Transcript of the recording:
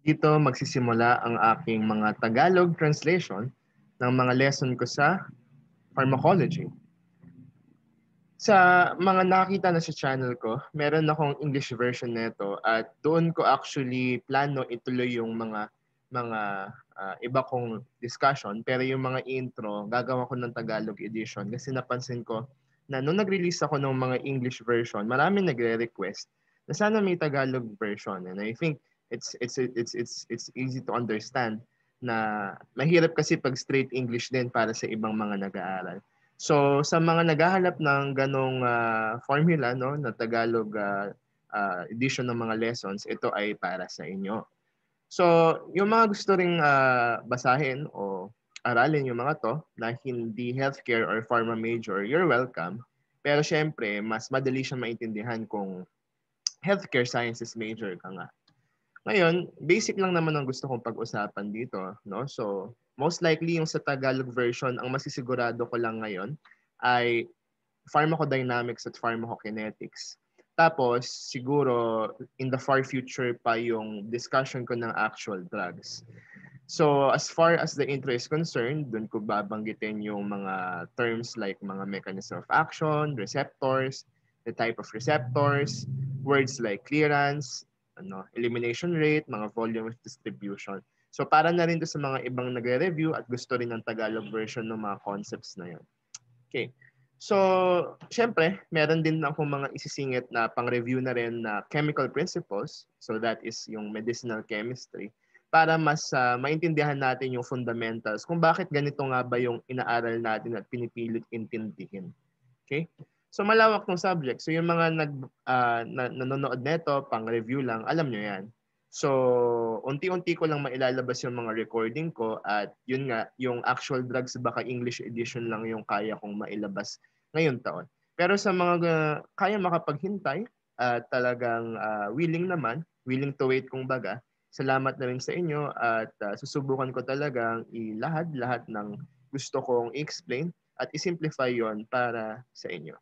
Dito magsisimula ang aking mga Tagalog translation ng mga lesson ko sa pharmacology. Sa mga nakita na sa channel ko, meron akong English version nito at doon ko actually plano ituloy yung mga mga uh, iba kong discussion pero yung mga intro gagawa ko ng Tagalog edition kasi napansin ko na nung nag-release ako ng mga English version, marami nagre-request na sana may Tagalog version and I think it's it's it's it's it's easy to understand na mahirap kasi pag straight English din para sa ibang mga nag-aaral. So sa mga naghahanap ng ganong uh, formula no na Tagalog uh, uh, edition ng mga lessons, ito ay para sa inyo. So yung mga gusto ring uh, basahin o aralin yung mga to na hindi healthcare or pharma major, you're welcome. Pero syempre, mas madali siyang maintindihan kung healthcare sciences major ka nga. Ngayon, basic lang naman ang gusto kong pag-usapan dito, no? So, most likely yung sa Tagalog version, ang masisigurado ko lang ngayon ay pharmacodynamics at pharmacokinetics. Tapos, siguro, in the far future pa yung discussion ko ng actual drugs. So, as far as the intro is concerned, dun ko babanggitin yung mga terms like mga mechanism of action, receptors, the type of receptors, words like clearance, ano, elimination rate, mga volume of distribution. So para na rin to sa mga ibang nagre-review at gusto rin ng Tagalog version ng mga concepts na yan. Okay. So, syempre, meron din ako mga isisingit na pang-review na rin na chemical principles. So that is yung medicinal chemistry para mas uh, maintindihan natin yung fundamentals kung bakit ganito nga ba yung inaaral natin at pinipilit intindihin. Okay? So malawak tong subject. So yung mga nag uh, nanonood nito, pang-review lang, alam nyo 'yan. So unti-unti ko lang mailalabas yung mga recording ko at yun nga, yung actual drugs baka English edition lang yung kaya kong mailabas ngayon taon. Pero sa mga uh, kaya makapaghintay at uh, talagang uh, willing naman, willing to wait kung baga, salamat na rin sa inyo at uh, susubukan ko talagang ilahad lahat ng gusto kong i-explain at i-simplify yon para sa inyo.